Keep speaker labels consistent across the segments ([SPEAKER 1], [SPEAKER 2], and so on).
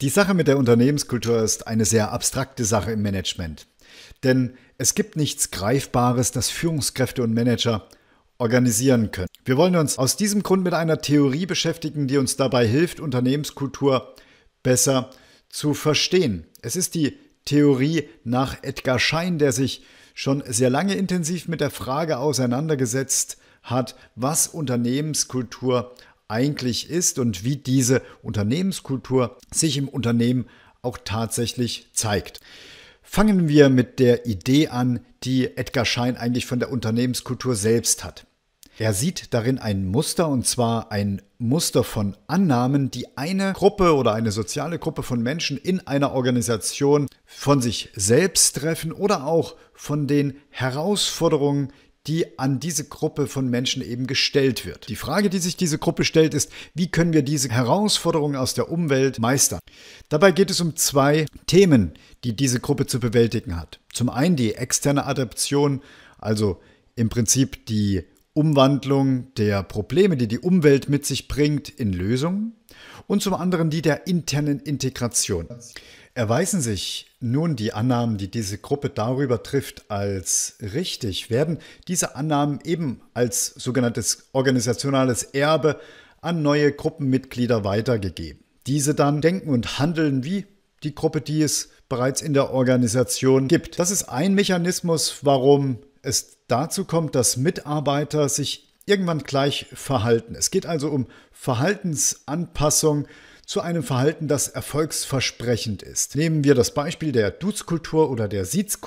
[SPEAKER 1] Die Sache mit der Unternehmenskultur ist eine sehr abstrakte Sache im Management. Denn es gibt nichts Greifbares, das Führungskräfte und Manager organisieren können. Wir wollen uns aus diesem Grund mit einer Theorie beschäftigen, die uns dabei hilft, Unternehmenskultur besser zu verstehen. Es ist die Theorie nach Edgar Schein, der sich schon sehr lange intensiv mit der Frage auseinandergesetzt hat, was Unternehmenskultur eigentlich ist und wie diese Unternehmenskultur sich im Unternehmen auch tatsächlich zeigt. Fangen wir mit der Idee an, die Edgar Schein eigentlich von der Unternehmenskultur selbst hat. Er sieht darin ein Muster und zwar ein Muster von Annahmen, die eine Gruppe oder eine soziale Gruppe von Menschen in einer Organisation von sich selbst treffen oder auch von den Herausforderungen, die an diese Gruppe von Menschen eben gestellt wird. Die Frage, die sich diese Gruppe stellt, ist, wie können wir diese Herausforderungen aus der Umwelt meistern? Dabei geht es um zwei Themen, die diese Gruppe zu bewältigen hat. Zum einen die externe Adaption, also im Prinzip die Umwandlung der Probleme, die die Umwelt mit sich bringt, in Lösungen und zum anderen die der internen Integration. Erweisen sich nun die Annahmen, die diese Gruppe darüber trifft, als richtig, werden diese Annahmen eben als sogenanntes organisationales Erbe an neue Gruppenmitglieder weitergegeben. Diese dann denken und handeln wie die Gruppe, die es bereits in der Organisation gibt. Das ist ein Mechanismus, warum es dazu kommt, dass Mitarbeiter sich irgendwann gleich verhalten. Es geht also um Verhaltensanpassung zu einem Verhalten, das erfolgsversprechend ist. Nehmen wir das Beispiel der dudes oder der sieds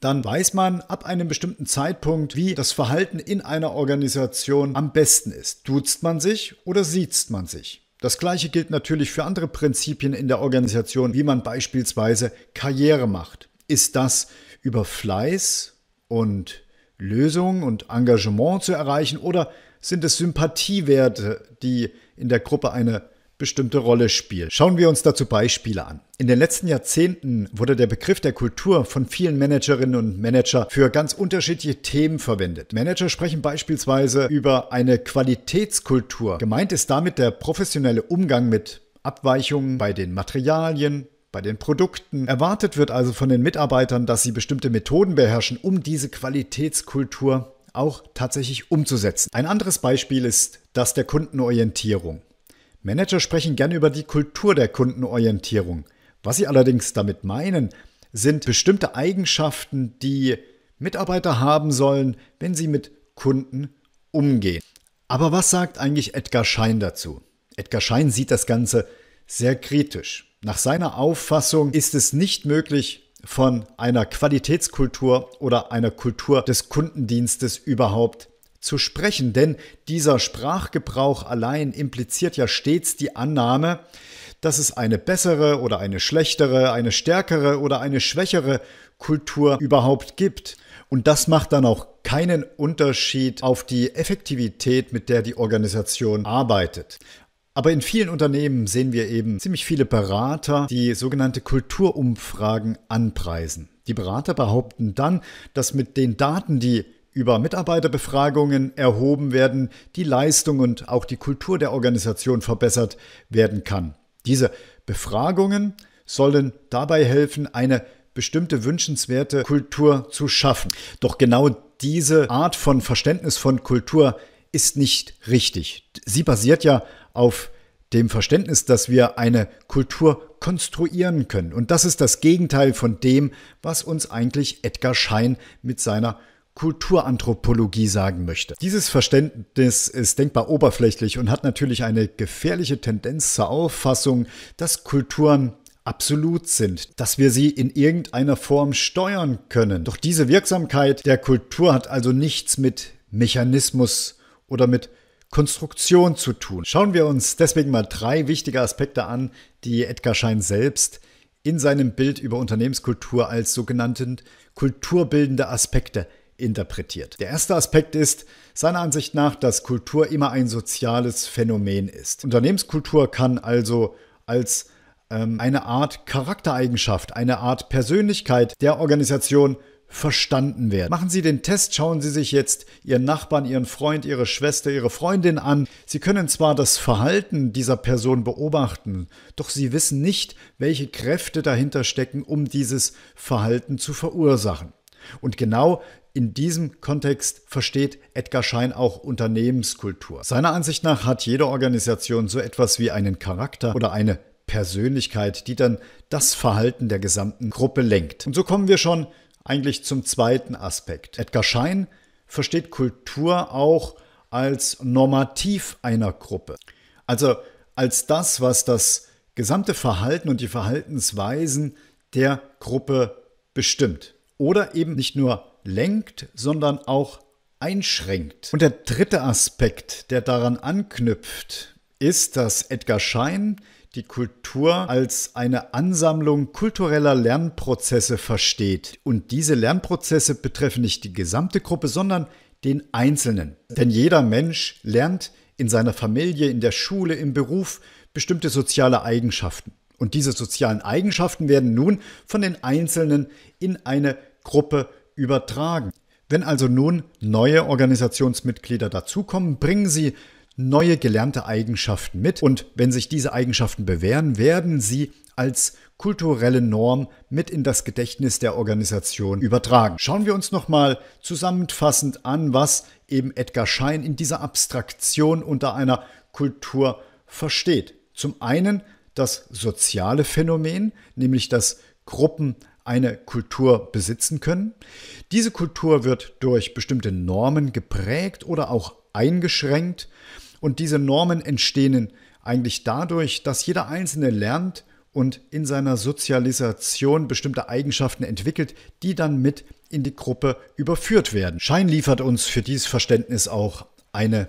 [SPEAKER 1] dann weiß man ab einem bestimmten Zeitpunkt, wie das Verhalten in einer Organisation am besten ist. Duzt man sich oder siezt man sich? Das gleiche gilt natürlich für andere Prinzipien in der Organisation, wie man beispielsweise Karriere macht. Ist das über Fleiß und Lösung und Engagement zu erreichen oder sind es Sympathiewerte, die in der Gruppe eine bestimmte Rolle spielt. Schauen wir uns dazu Beispiele an. In den letzten Jahrzehnten wurde der Begriff der Kultur von vielen Managerinnen und Manager für ganz unterschiedliche Themen verwendet. Manager sprechen beispielsweise über eine Qualitätskultur. Gemeint ist damit der professionelle Umgang mit Abweichungen bei den Materialien, bei den Produkten. Erwartet wird also von den Mitarbeitern, dass sie bestimmte Methoden beherrschen, um diese Qualitätskultur auch tatsächlich umzusetzen. Ein anderes Beispiel ist das der Kundenorientierung. Manager sprechen gerne über die Kultur der Kundenorientierung. Was sie allerdings damit meinen, sind bestimmte Eigenschaften, die Mitarbeiter haben sollen, wenn sie mit Kunden umgehen. Aber was sagt eigentlich Edgar Schein dazu? Edgar Schein sieht das Ganze sehr kritisch. Nach seiner Auffassung ist es nicht möglich, von einer Qualitätskultur oder einer Kultur des Kundendienstes überhaupt zu sprechen, denn dieser Sprachgebrauch allein impliziert ja stets die Annahme, dass es eine bessere oder eine schlechtere, eine stärkere oder eine schwächere Kultur überhaupt gibt. Und das macht dann auch keinen Unterschied auf die Effektivität, mit der die Organisation arbeitet. Aber in vielen Unternehmen sehen wir eben ziemlich viele Berater, die sogenannte Kulturumfragen anpreisen. Die Berater behaupten dann, dass mit den Daten, die über Mitarbeiterbefragungen erhoben werden, die Leistung und auch die Kultur der Organisation verbessert werden kann. Diese Befragungen sollen dabei helfen, eine bestimmte wünschenswerte Kultur zu schaffen. Doch genau diese Art von Verständnis von Kultur ist nicht richtig. Sie basiert ja auf dem Verständnis, dass wir eine Kultur konstruieren können. Und das ist das Gegenteil von dem, was uns eigentlich Edgar Schein mit seiner Kulturanthropologie sagen möchte. Dieses Verständnis ist denkbar oberflächlich und hat natürlich eine gefährliche Tendenz zur Auffassung, dass Kulturen absolut sind, dass wir sie in irgendeiner Form steuern können. Doch diese Wirksamkeit der Kultur hat also nichts mit Mechanismus oder mit Konstruktion zu tun. Schauen wir uns deswegen mal drei wichtige Aspekte an, die Edgar Schein selbst in seinem Bild über Unternehmenskultur als sogenannten kulturbildende Aspekte interpretiert. Der erste Aspekt ist seiner Ansicht nach, dass Kultur immer ein soziales Phänomen ist. Unternehmenskultur kann also als ähm, eine Art Charaktereigenschaft, eine Art Persönlichkeit der Organisation verstanden werden. Machen Sie den Test, schauen Sie sich jetzt Ihren Nachbarn, Ihren Freund, Ihre Schwester, Ihre Freundin an. Sie können zwar das Verhalten dieser Person beobachten, doch Sie wissen nicht, welche Kräfte dahinter stecken, um dieses Verhalten zu verursachen. Und genau in diesem Kontext versteht Edgar Schein auch Unternehmenskultur. Seiner Ansicht nach hat jede Organisation so etwas wie einen Charakter oder eine Persönlichkeit, die dann das Verhalten der gesamten Gruppe lenkt. Und so kommen wir schon eigentlich zum zweiten Aspekt. Edgar Schein versteht Kultur auch als normativ einer Gruppe. Also als das, was das gesamte Verhalten und die Verhaltensweisen der Gruppe bestimmt. Oder eben nicht nur lenkt, sondern auch einschränkt. Und der dritte Aspekt, der daran anknüpft, ist, dass Edgar Schein die Kultur als eine Ansammlung kultureller Lernprozesse versteht. Und diese Lernprozesse betreffen nicht die gesamte Gruppe, sondern den Einzelnen. Denn jeder Mensch lernt in seiner Familie, in der Schule, im Beruf bestimmte soziale Eigenschaften. Und diese sozialen Eigenschaften werden nun von den Einzelnen in eine Gruppe übertragen. Wenn also nun neue Organisationsmitglieder dazukommen, bringen sie neue gelernte Eigenschaften mit und wenn sich diese Eigenschaften bewähren, werden sie als kulturelle Norm mit in das Gedächtnis der Organisation übertragen. Schauen wir uns nochmal zusammenfassend an, was eben Edgar Schein in dieser Abstraktion unter einer Kultur versteht. Zum einen das soziale Phänomen, nämlich dass Gruppen eine Kultur besitzen können. Diese Kultur wird durch bestimmte Normen geprägt oder auch eingeschränkt. Und diese Normen entstehen eigentlich dadurch, dass jeder Einzelne lernt und in seiner Sozialisation bestimmte Eigenschaften entwickelt, die dann mit in die Gruppe überführt werden. Schein liefert uns für dieses Verständnis auch eine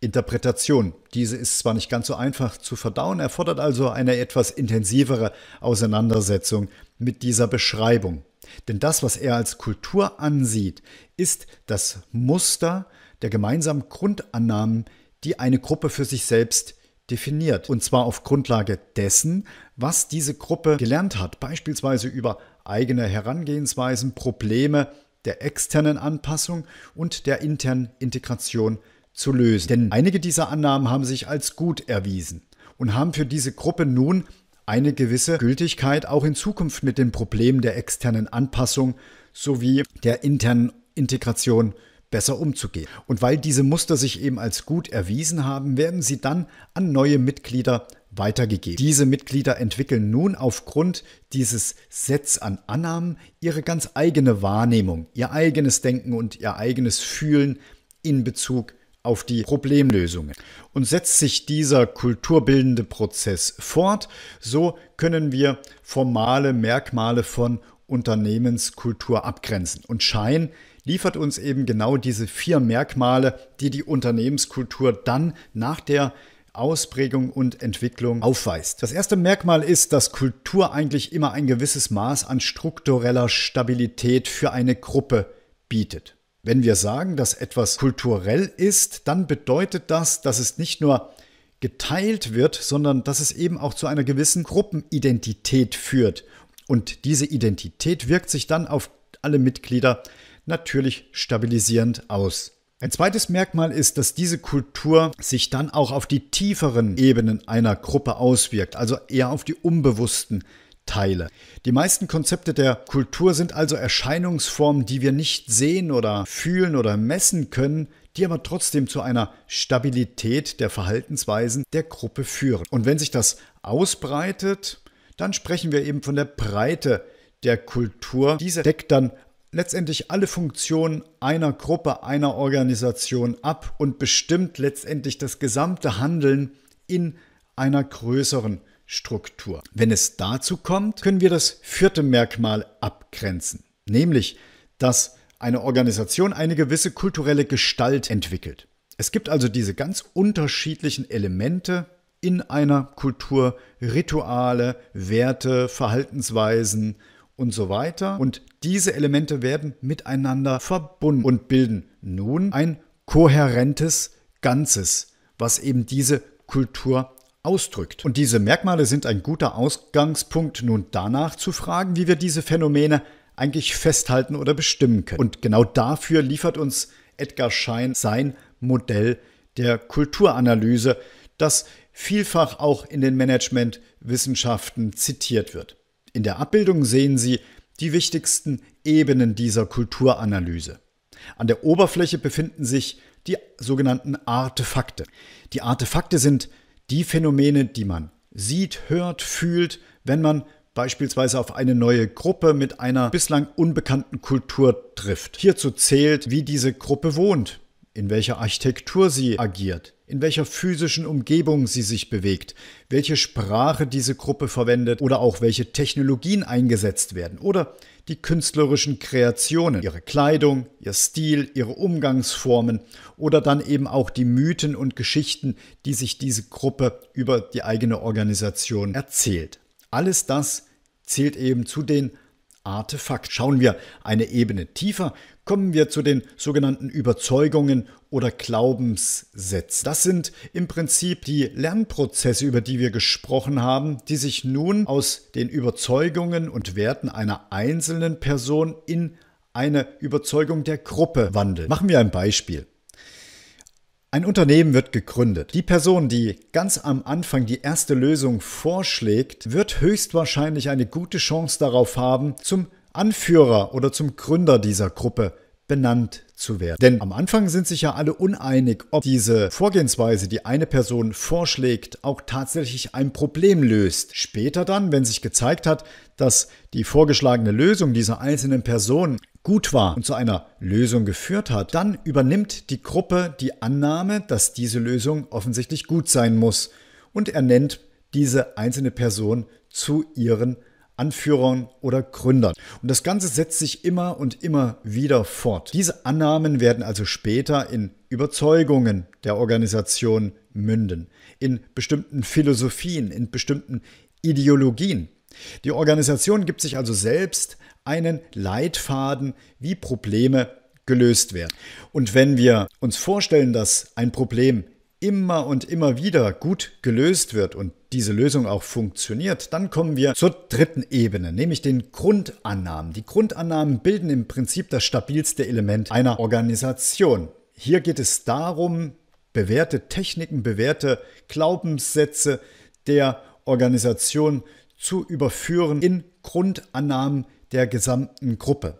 [SPEAKER 1] Interpretation. Diese ist zwar nicht ganz so einfach zu verdauen, erfordert also eine etwas intensivere Auseinandersetzung mit dieser Beschreibung. Denn das, was er als Kultur ansieht, ist das Muster der gemeinsamen Grundannahmen, die eine Gruppe für sich selbst definiert. Und zwar auf Grundlage dessen, was diese Gruppe gelernt hat, beispielsweise über eigene Herangehensweisen, Probleme der externen Anpassung und der internen Integration zu lösen. Denn einige dieser Annahmen haben sich als gut erwiesen und haben für diese Gruppe nun eine gewisse Gültigkeit auch in Zukunft mit den Problemen der externen Anpassung sowie der internen Integration besser umzugehen. Und weil diese Muster sich eben als gut erwiesen haben, werden sie dann an neue Mitglieder weitergegeben. Diese Mitglieder entwickeln nun aufgrund dieses Sets an Annahmen ihre ganz eigene Wahrnehmung, ihr eigenes Denken und ihr eigenes Fühlen in Bezug auf die Problemlösungen. Und setzt sich dieser kulturbildende Prozess fort, so können wir formale Merkmale von Unternehmenskultur abgrenzen. Und Schein liefert uns eben genau diese vier Merkmale, die die Unternehmenskultur dann nach der Ausprägung und Entwicklung aufweist. Das erste Merkmal ist, dass Kultur eigentlich immer ein gewisses Maß an struktureller Stabilität für eine Gruppe bietet. Wenn wir sagen, dass etwas kulturell ist, dann bedeutet das, dass es nicht nur geteilt wird, sondern dass es eben auch zu einer gewissen Gruppenidentität führt. Und diese Identität wirkt sich dann auf alle Mitglieder natürlich stabilisierend aus. Ein zweites Merkmal ist, dass diese Kultur sich dann auch auf die tieferen Ebenen einer Gruppe auswirkt, also eher auf die unbewussten Teile. Die meisten Konzepte der Kultur sind also Erscheinungsformen, die wir nicht sehen oder fühlen oder messen können, die aber trotzdem zu einer Stabilität der Verhaltensweisen der Gruppe führen. Und wenn sich das ausbreitet, dann sprechen wir eben von der Breite der Kultur. Diese deckt dann letztendlich alle Funktionen einer Gruppe, einer Organisation ab und bestimmt letztendlich das gesamte Handeln in einer größeren Gruppe. Struktur. Wenn es dazu kommt, können wir das vierte Merkmal abgrenzen, nämlich dass eine Organisation eine gewisse kulturelle Gestalt entwickelt. Es gibt also diese ganz unterschiedlichen Elemente in einer Kultur, Rituale, Werte, Verhaltensweisen und so weiter. Und diese Elemente werden miteinander verbunden und bilden nun ein kohärentes Ganzes, was eben diese Kultur ausdrückt. Und diese Merkmale sind ein guter Ausgangspunkt, nun danach zu fragen, wie wir diese Phänomene eigentlich festhalten oder bestimmen können. Und genau dafür liefert uns Edgar Schein sein Modell der Kulturanalyse, das vielfach auch in den Managementwissenschaften zitiert wird. In der Abbildung sehen Sie die wichtigsten Ebenen dieser Kulturanalyse. An der Oberfläche befinden sich die sogenannten Artefakte. Die Artefakte sind die Phänomene, die man sieht, hört, fühlt, wenn man beispielsweise auf eine neue Gruppe mit einer bislang unbekannten Kultur trifft. Hierzu zählt, wie diese Gruppe wohnt, in welcher Architektur sie agiert, in welcher physischen Umgebung sie sich bewegt, welche Sprache diese Gruppe verwendet oder auch welche Technologien eingesetzt werden oder die künstlerischen Kreationen, ihre Kleidung, ihr Stil, ihre Umgangsformen oder dann eben auch die Mythen und Geschichten, die sich diese Gruppe über die eigene Organisation erzählt. Alles das zählt eben zu den Artefakt. Schauen wir eine Ebene tiefer, kommen wir zu den sogenannten Überzeugungen oder Glaubenssätzen. Das sind im Prinzip die Lernprozesse, über die wir gesprochen haben, die sich nun aus den Überzeugungen und Werten einer einzelnen Person in eine Überzeugung der Gruppe wandeln. Machen wir ein Beispiel. Ein Unternehmen wird gegründet. Die Person, die ganz am Anfang die erste Lösung vorschlägt, wird höchstwahrscheinlich eine gute Chance darauf haben, zum Anführer oder zum Gründer dieser Gruppe benannt zu werden. Denn am Anfang sind sich ja alle uneinig, ob diese Vorgehensweise, die eine Person vorschlägt, auch tatsächlich ein Problem löst. Später dann, wenn sich gezeigt hat, dass die vorgeschlagene Lösung dieser einzelnen Person gut war und zu einer Lösung geführt hat, dann übernimmt die Gruppe die Annahme, dass diese Lösung offensichtlich gut sein muss und ernennt diese einzelne Person zu ihren Anführern oder Gründern. Und das Ganze setzt sich immer und immer wieder fort. Diese Annahmen werden also später in Überzeugungen der Organisation münden, in bestimmten Philosophien, in bestimmten Ideologien. Die Organisation gibt sich also selbst einen Leitfaden, wie Probleme gelöst werden. Und wenn wir uns vorstellen, dass ein Problem immer und immer wieder gut gelöst wird und diese Lösung auch funktioniert, dann kommen wir zur dritten Ebene, nämlich den Grundannahmen. Die Grundannahmen bilden im Prinzip das stabilste Element einer Organisation. Hier geht es darum, bewährte Techniken, bewährte Glaubenssätze der Organisation zu überführen in Grundannahmen der gesamten Gruppe.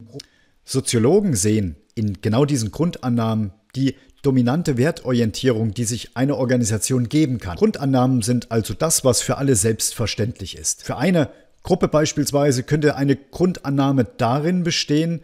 [SPEAKER 1] Soziologen sehen in genau diesen Grundannahmen die dominante Wertorientierung, die sich eine Organisation geben kann. Grundannahmen sind also das, was für alle selbstverständlich ist. Für eine Gruppe beispielsweise könnte eine Grundannahme darin bestehen,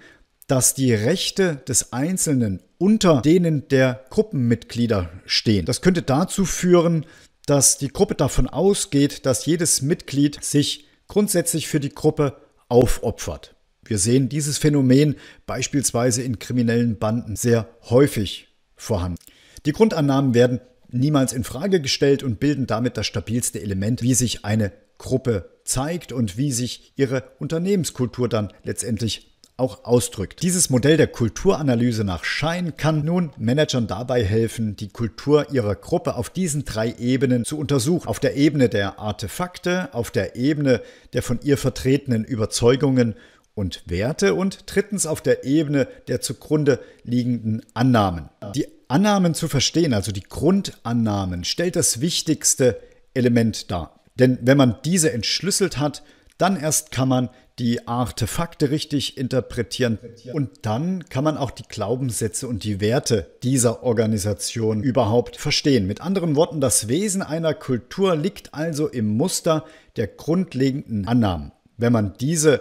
[SPEAKER 1] dass die Rechte des Einzelnen unter denen der Gruppenmitglieder stehen. Das könnte dazu führen, dass die Gruppe davon ausgeht, dass jedes Mitglied sich grundsätzlich für die Gruppe aufopfert. Wir sehen dieses Phänomen beispielsweise in kriminellen Banden sehr häufig vorhanden. Die Grundannahmen werden niemals in Frage gestellt und bilden damit das stabilste Element, wie sich eine Gruppe zeigt und wie sich ihre Unternehmenskultur dann letztendlich auch ausdrückt. Dieses Modell der Kulturanalyse nach Schein kann nun Managern dabei helfen, die Kultur ihrer Gruppe auf diesen drei Ebenen zu untersuchen. Auf der Ebene der Artefakte, auf der Ebene der von ihr vertretenen Überzeugungen und Werte und drittens auf der Ebene der zugrunde liegenden Annahmen. Die Annahmen zu verstehen, also die Grundannahmen, stellt das wichtigste Element dar. Denn wenn man diese entschlüsselt hat, dann erst kann man die Artefakte richtig interpretieren und dann kann man auch die Glaubenssätze und die Werte dieser Organisation überhaupt verstehen. Mit anderen Worten, das Wesen einer Kultur liegt also im Muster der grundlegenden Annahmen. Wenn man diese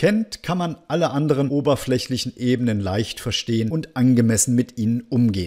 [SPEAKER 1] kennt, kann man alle anderen oberflächlichen Ebenen leicht verstehen und angemessen mit ihnen umgehen.